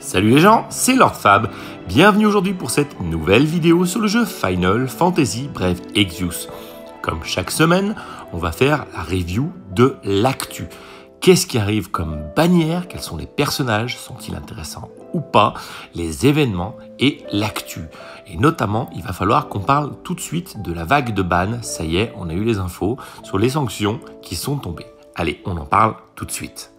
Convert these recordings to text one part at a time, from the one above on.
Salut les gens, c'est Lord Fab. Bienvenue aujourd'hui pour cette nouvelle vidéo sur le jeu Final Fantasy Bref Exus. Comme chaque semaine, on va faire la review de l'actu. Qu'est-ce qui arrive comme bannière Quels sont les personnages Sont-ils intéressants ou pas Les événements et l'actu. Et notamment, il va falloir qu'on parle tout de suite de la vague de ban. Ça y est, on a eu les infos sur les sanctions qui sont tombées. Allez, on en parle tout de suite.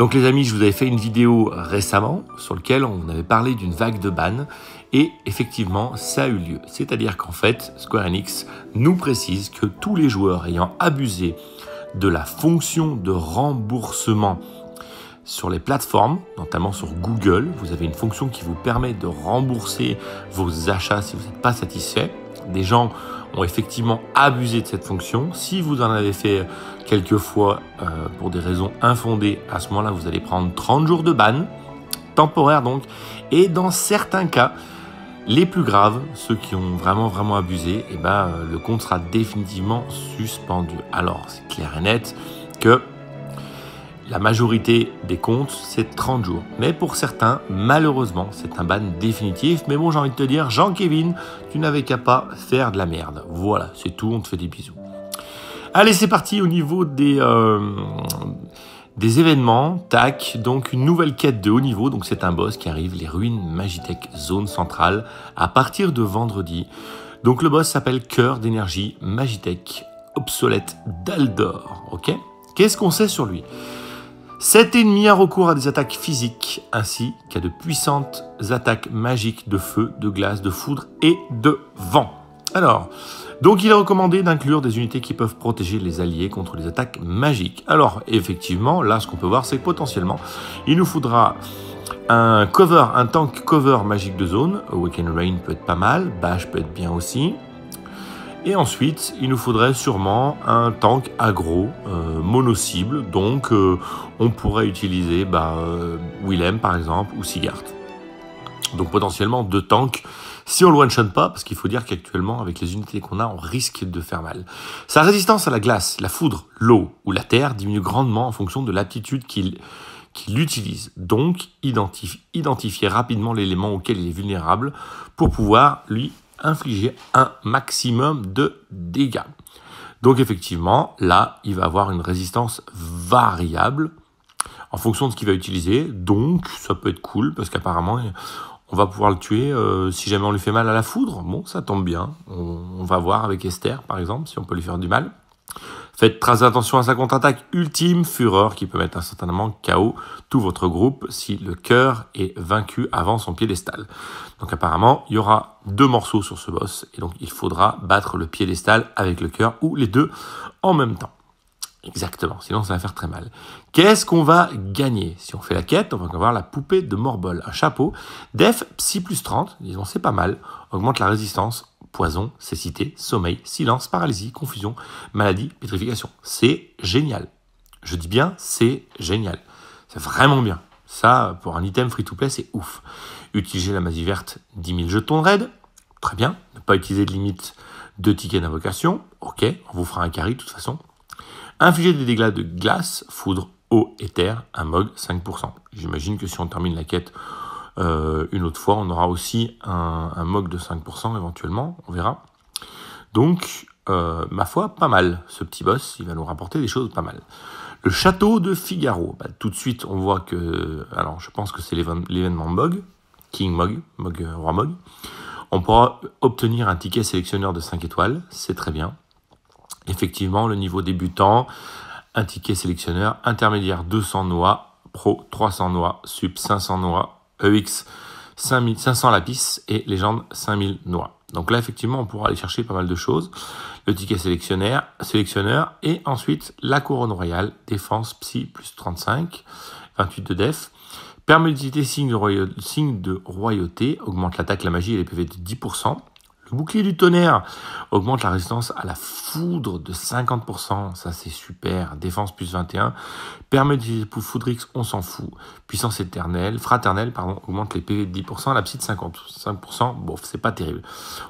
Donc les amis, je vous avais fait une vidéo récemment sur laquelle on avait parlé d'une vague de ban et effectivement ça a eu lieu. C'est-à-dire qu'en fait Square Enix nous précise que tous les joueurs ayant abusé de la fonction de remboursement sur les plateformes, notamment sur Google, vous avez une fonction qui vous permet de rembourser vos achats si vous n'êtes pas satisfait des gens ont effectivement abusé de cette fonction. Si vous en avez fait quelques fois euh, pour des raisons infondées, à ce moment-là, vous allez prendre 30 jours de ban, temporaire donc, et dans certains cas, les plus graves, ceux qui ont vraiment vraiment abusé, eh ben, euh, le compte sera définitivement suspendu. Alors c'est clair et net que la majorité des comptes, c'est 30 jours. Mais pour certains, malheureusement, c'est un ban définitif. Mais bon, j'ai envie de te dire, Jean-Kévin, tu n'avais qu'à pas faire de la merde. Voilà, c'est tout, on te fait des bisous. Allez, c'est parti au niveau des... Euh, des événements, tac, donc une nouvelle quête de haut niveau, donc c'est un boss qui arrive, les ruines Magitech Zone Centrale, à partir de vendredi. Donc le boss s'appelle Cœur d'énergie Magitech, obsolète d'Aldor, ok Qu'est-ce qu'on sait sur lui cet ennemi a recours à des attaques physiques ainsi qu'à de puissantes attaques magiques de feu, de glace, de foudre et de vent. Alors, donc il est recommandé d'inclure des unités qui peuvent protéger les alliés contre les attaques magiques. Alors, effectivement, là, ce qu'on peut voir, c'est que potentiellement, il nous faudra un cover, un tank cover magique de zone. Awaken Rain peut être pas mal, Bash peut être bien aussi. Et ensuite, il nous faudrait sûrement un tank agro euh, mono-cible, donc euh, on pourrait utiliser bah, euh, Willem par exemple ou Sigart. Donc potentiellement deux tanks si on le one pas, parce qu'il faut dire qu'actuellement, avec les unités qu'on a, on risque de faire mal. Sa résistance à la glace, la foudre, l'eau ou la terre diminue grandement en fonction de l'aptitude qu'il qu'il utilise. Donc, identifier rapidement l'élément auquel il est vulnérable pour pouvoir lui infliger un maximum de dégâts. Donc effectivement, là, il va avoir une résistance variable en fonction de ce qu'il va utiliser. Donc ça peut être cool parce qu'apparemment, on va pouvoir le tuer euh, si jamais on lui fait mal à la foudre. Bon, ça tombe bien. on va voir avec Esther, par exemple, si on peut lui faire du mal. Faites très attention à sa contre-attaque ultime, Fureur, qui peut mettre instantanément KO tout votre groupe si le cœur est vaincu avant son piédestal. Donc apparemment, il y aura deux morceaux sur ce boss, et donc il faudra battre le piédestal avec le cœur, ou les deux en même temps. Exactement, sinon ça va faire très mal. Qu'est-ce qu'on va gagner Si on fait la quête, on va avoir la poupée de Morbol, un chapeau, def psy plus 30, disons c'est pas mal, augmente la résistance poison, cécité, sommeil, silence, paralysie, confusion, maladie, pétrification. C'est génial. Je dis bien, c'est génial. C'est vraiment bien. Ça, pour un item free-to-play, c'est ouf. Utiliser la magie verte, 10 000 jetons de raid. Très bien. Ne pas utiliser de limite de tickets d'invocation. Ok, on vous fera un carry de toute façon. Infliger des dégâts de glace, foudre, eau et terre, un mog 5%. J'imagine que si on termine la quête euh, une autre fois, on aura aussi un, un de 5% éventuellement, on verra. Donc, euh, ma foi, pas mal. Ce petit boss, il va nous rapporter des choses pas mal. Le château de Figaro. Bah, tout de suite, on voit que... Alors, je pense que c'est l'événement Mog, King Mog, Mog euh, Roi Mog. On pourra obtenir un ticket sélectionneur de 5 étoiles, c'est très bien. Effectivement, le niveau débutant, un ticket sélectionneur, intermédiaire 200 noix, pro 300 noix, sub 500 noix, EX 5500 lapis et légende 5000 noix. Donc là, effectivement, on pourra aller chercher pas mal de choses. Le ticket sélectionneur, sélectionneur et ensuite la couronne royale, défense psy plus 35, 28 de def. Permutité signe de, signe de royauté, augmente l'attaque, la magie et les PV de 10% bouclier du tonnerre augmente la résistance à la foudre de 50%. Ça, c'est super. Défense plus 21. Permet d'utiliser Foudrix, on s'en fout. Puissance éternelle, fraternelle, pardon, augmente les PV de 10%, la psy de 55%. Bon, c'est pas terrible.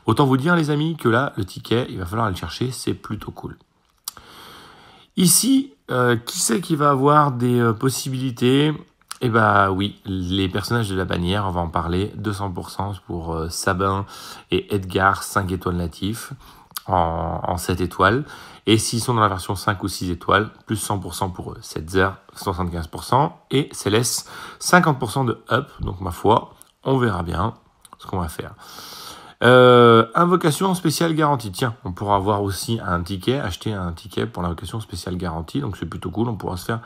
Autant vous dire, les amis, que là, le ticket, il va falloir aller le chercher. C'est plutôt cool. Ici, euh, qui c'est qui va avoir des euh, possibilités eh bah oui, les personnages de la bannière, on va en parler 200% pour euh, Sabin et Edgar, 5 étoiles natifs en, 7 étoiles. Et s'ils sont dans la version 5 ou 6 étoiles, plus 100% pour eux. Setzer, 75%. Et Céleste, 50% de up. Donc ma foi, on verra bien ce qu'on va faire. Euh, invocation spéciale garantie. Tiens, on pourra avoir aussi un ticket, acheter un ticket pour l'invocation spéciale garantie. Donc c'est plutôt cool, on pourra se faire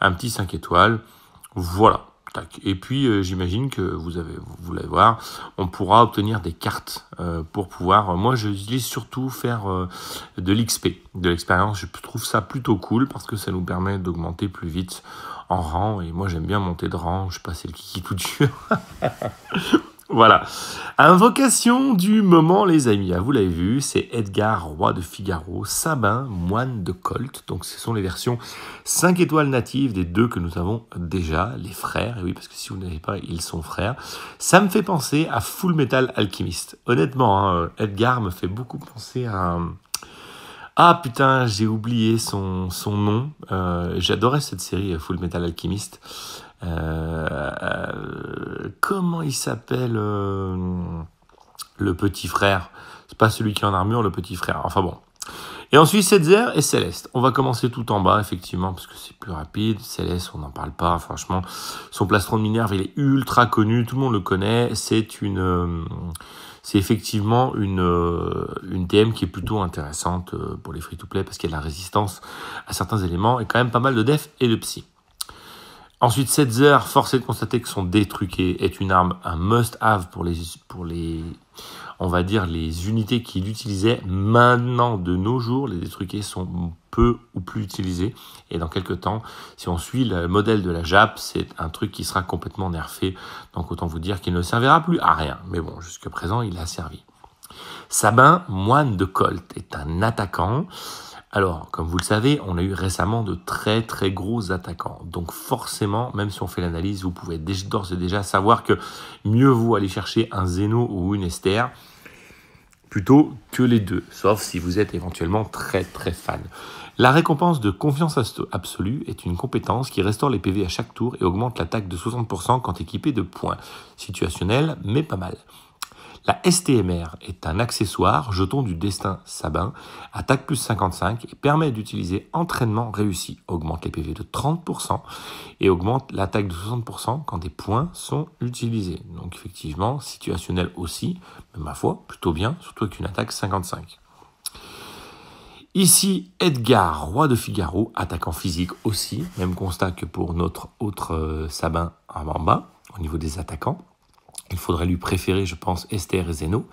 un petit 5 étoiles. Voilà. tac, Et puis euh, j'imagine que vous avez, vous voir, on pourra obtenir des cartes euh, pour pouvoir. Euh, moi, je surtout faire de l'XP, de l'expérience. Je trouve ça plutôt cool parce que ça nous permet d'augmenter plus vite en rang. Et moi, j'aime bien monter de rang. Je c'est le kiki tout dur. Voilà. Invocation du moment, les amis. Ah, vous l'avez vu, c'est Edgar, roi de Figaro, Sabin, moine de Colt. Donc, ce sont les versions 5 étoiles natives des deux que nous avons déjà, les frères. Et oui, parce que si vous n'avez pas, ils sont frères. Ça me fait penser à Full Metal Alchemist. Honnêtement, hein, Edgar me fait beaucoup penser à. Ah putain, j'ai oublié son, son nom. Euh, j'adorais cette série Full Metal Alchemist. Euh, il s'appelle euh, le petit frère C'est pas celui qui est en armure, le petit frère. Enfin bon. Et ensuite, Setzer et Céleste. On va commencer tout en bas, effectivement, parce que c'est plus rapide. Céleste, on n'en parle pas, franchement. Son plastron de Minerve, il est ultra connu, tout le monde le connaît. C'est une... Euh, c'est effectivement une, euh, une TM qui est plutôt intéressante pour les free-to-play parce qu'il y a de la résistance à certains éléments et quand même pas mal de def et de psy. Ensuite, 7 heures, force est de constater que son détruqué est une arme, un must-have pour les, pour les, on va dire, les unités qu'il utilisait. Maintenant, de nos jours, les détruqués sont peu ou plus utilisés. Et dans quelques temps, si on suit le modèle de la JAP, c'est un truc qui sera complètement nerfé. Donc autant vous dire qu'il ne servira plus à rien. Mais bon, jusqu'à présent, il a servi. Sabin, moine de Colt, est un attaquant alors, comme vous le savez, on a eu récemment de très très gros attaquants. Donc forcément, même si on fait l'analyse, vous pouvez d'ores et déjà savoir que mieux vaut aller chercher un Zeno ou une Esther plutôt que les deux, sauf si vous êtes éventuellement très très fan. La récompense de confiance absolue est une compétence qui restaure les PV à chaque tour et augmente l'attaque de 60% quand équipée de points. situationnels, mais pas mal. La STMR est un accessoire jeton du destin Sabin, attaque plus 55 et permet d'utiliser entraînement réussi, augmente les PV de 30% et augmente l'attaque de 60% quand des points sont utilisés. Donc effectivement, situationnel aussi, mais ma foi, plutôt bien, surtout avec une attaque 55. Ici, Edgar, roi de Figaro, attaquant physique aussi, même constat que pour notre autre euh, Sabin en bas, au niveau des attaquants. Il faudrait lui préférer, je pense, Esther et Zeno.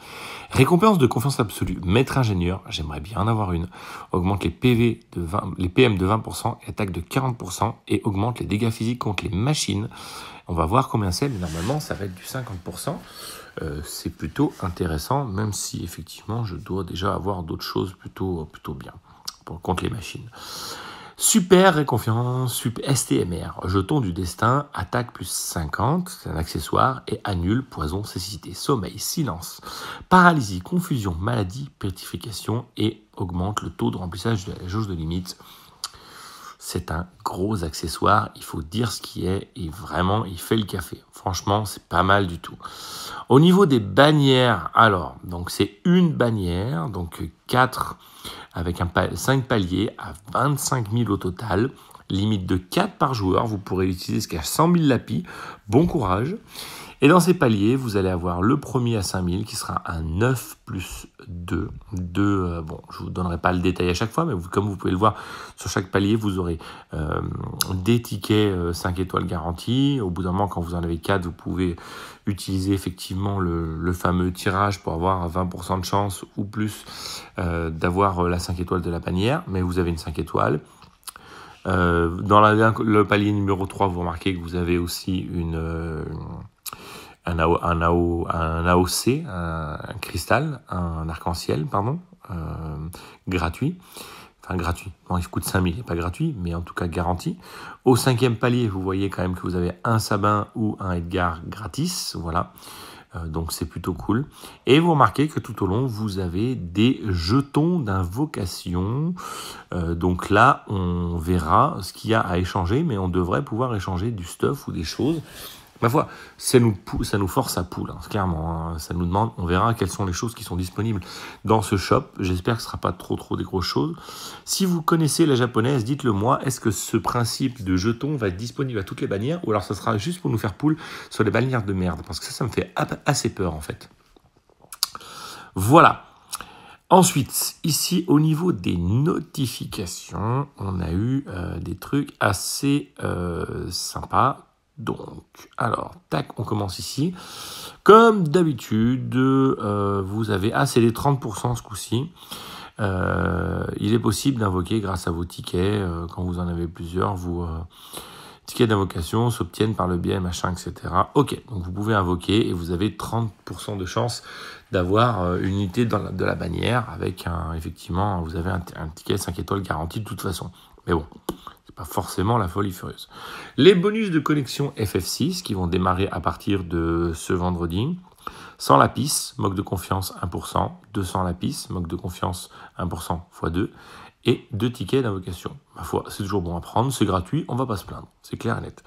Récompense de confiance absolue. Maître ingénieur, j'aimerais bien en avoir une. Augmente les, PV de 20, les PM de 20% et attaque de 40% et augmente les dégâts physiques contre les machines. On va voir combien c'est, mais normalement ça va être du 50%. Euh, c'est plutôt intéressant, même si effectivement je dois déjà avoir d'autres choses plutôt, plutôt bien pour, contre les machines. Super réconfiance, super STMR, jeton du destin, attaque plus 50, c'est un accessoire, et annule poison, cécité, sommeil, silence, paralysie, confusion, maladie, pétrification, et augmente le taux de remplissage de la jauge de limite c'est un gros accessoire, il faut dire ce qui est, et vraiment, il fait le café. Franchement, c'est pas mal du tout. Au niveau des bannières, alors, donc c'est une bannière, donc 4 avec un 5 paliers à 25 000 au total, limite de 4 par joueur, vous pourrez l'utiliser jusqu'à 100 000 lapis, bon courage. Et dans ces paliers, vous allez avoir le premier à 5000 qui sera un 9 plus 2. 2 euh, bon, je ne vous donnerai pas le détail à chaque fois, mais comme vous pouvez le voir, sur chaque palier, vous aurez euh, des tickets 5 euh, étoiles garanties. Au bout d'un moment, quand vous en avez 4, vous pouvez utiliser effectivement le, fameux tirage pour avoir 20% de chance ou plus d'avoir la 5 étoiles de la panière, mais vous avez une 5 étoiles. dans le palier numéro 3, vous remarquez que vous avez aussi une un, un, AOC, un, cristal, un arc-en-ciel, pardon, euh, gratuit. Enfin, gratuit. Bon, il coûte 5000, il pas gratuit, mais en tout cas garanti. Au cinquième palier, vous voyez quand même que vous avez un Sabin ou un Edgar gratis. Voilà. Euh, donc c'est plutôt cool. Et vous remarquez que tout au long, vous avez des jetons d'invocation. Euh, donc là, on verra ce qu'il y a à échanger, mais on devrait pouvoir échanger du stuff ou des choses. Ma foi, ça nous, force à poule, hein, clairement. Hein. ça nous demande, on verra quelles sont les choses qui sont disponibles dans ce shop. J'espère que ce ne sera pas trop trop des grosses choses. Si vous connaissez la japonaise, dites-le moi, est-ce que ce principe de jeton va être disponible à toutes les bannières ou alors ce sera juste pour nous faire poule sur les bannières de merde Parce que ça, ça me fait assez peur en fait. Voilà. Ensuite, ici au niveau des notifications, on a eu euh, des trucs assez euh, sympas donc, alors, tac, on commence ici. Comme d'habitude, euh, vous avez les 30% ce coup-ci. Euh, il est possible d'invoquer grâce à vos tickets, euh, quand vous en avez plusieurs, vos tickets d'invocation s'obtiennent par le biais machin, etc. Ok, donc vous pouvez invoquer et vous avez 30% de chance d'avoir une unité de la bannière avec un, effectivement, vous avez un, un ticket 5 étoiles garanti de toute façon. Mais bon, pas forcément la folie furieuse. Les bonus de connexion FF6 qui vont démarrer à partir de ce vendredi. 100 lapis, moque de confiance 1%, 200 lapis, moque de confiance 1% x 2, et 2 tickets d'invocation. Ma foi, c'est toujours bon à prendre, c'est gratuit, on va pas se plaindre, c'est clair et net.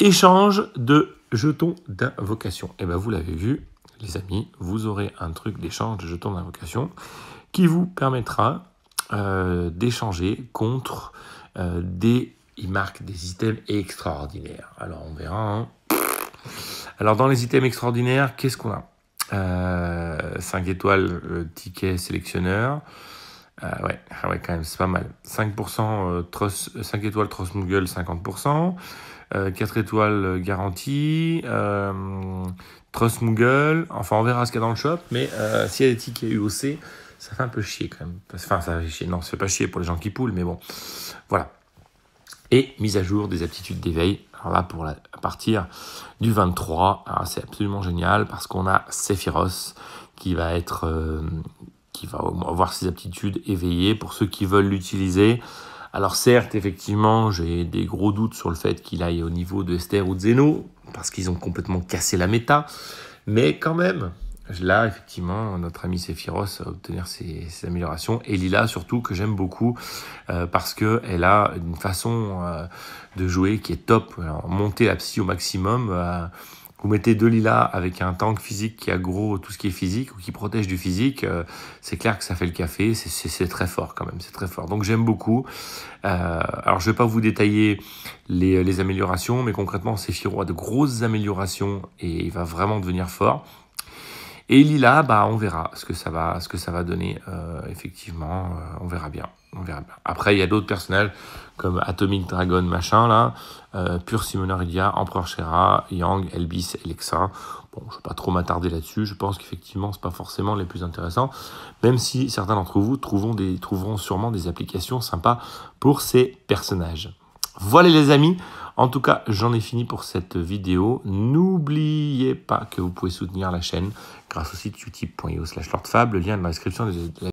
Échange de jetons d'invocation. Eh bien vous l'avez vu, les amis, vous aurez un truc d'échange de jetons d'invocation qui vous permettra euh, d'échanger contre euh, des, il marque des items extraordinaires. Alors on verra. Hein. Alors dans les items extraordinaires, qu'est-ce qu'on a 5 euh, étoiles, euh, ticket sélectionneur. Ah ouais, quand même, c'est pas mal. 5%, 5 étoiles Trust 50%. 4 étoiles garantie. Trust Moogle. Enfin, on verra ce qu'il y a dans le shop. Mais s'il y a des tickets UOC, ça fait un peu chier quand même. Enfin, ça fait chier. Non, ça fait pas chier pour les gens qui poulent, mais bon. Voilà. Et mise à jour des aptitudes d'éveil. Alors là, pour la, à partir du 23, c'est absolument génial parce qu'on a Sephiroth qui va être, euh, qui va avoir ses aptitudes éveillées pour ceux qui veulent l'utiliser. Alors certes, effectivement, j'ai des gros doutes sur le fait qu'il aille au niveau de Esther ou de Zeno, parce qu'ils ont complètement cassé la méta, mais quand même, Là, effectivement, notre ami Sephiroth va obtenir ses, améliorations. Et Lila, surtout, que j'aime beaucoup euh, parce qu'elle a une façon euh, de jouer qui est top. monter la psy au maximum. Euh, vous mettez deux Lila avec un tank physique qui aggro tout ce qui est physique ou qui protège du physique, c'est clair que ça fait le café. C'est très fort quand même, c'est très fort. Donc j'aime beaucoup. alors je ne vais pas vous détailler les, les améliorations, mais concrètement, Sephiroth a de grosses améliorations et il va vraiment devenir fort. Et Lila, bah, on verra ce que ça va, ce que ça va donner. Euh, effectivement, euh, on verra bien. On verra bien. Après, il y a d'autres personnages comme Atomic Dragon, machin, là, euh, Pure Simoneria, Empereur Shera, Yang, Elbis, Alexa. Bon, je ne vais pas trop m'attarder là-dessus. Je pense qu'effectivement, ce n'est pas forcément les plus intéressants, même si certains d'entre vous trouveront, des, trouveront sûrement des applications sympas pour ces personnages. Voilà les amis, en tout cas, j'en ai fini pour cette vidéo. N'oubliez pas que vous pouvez soutenir la chaîne grâce au site utip.io slash lordfab, le lien est dans la description de la